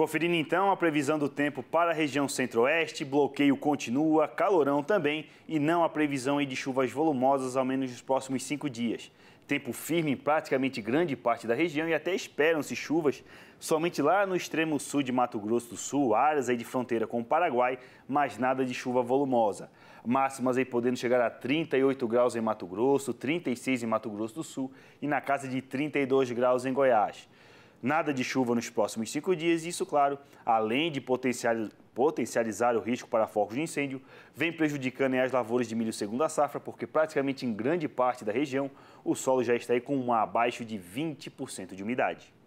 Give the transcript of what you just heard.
Conferindo então a previsão do tempo para a região centro-oeste, bloqueio continua, calorão também e não há previsão de chuvas volumosas ao menos nos próximos cinco dias. Tempo firme em praticamente grande parte da região e até esperam-se chuvas somente lá no extremo sul de Mato Grosso do Sul, áreas aí de fronteira com o Paraguai, mas nada de chuva volumosa. Máximas aí podendo chegar a 38 graus em Mato Grosso, 36 em Mato Grosso do Sul e na casa de 32 graus em Goiás nada de chuva nos próximos cinco dias, e isso, claro, além de potencializar o risco para focos de incêndio, vem prejudicando as lavouras de milho segunda safra, porque praticamente em grande parte da região o solo já está aí com uma abaixo de 20% de umidade.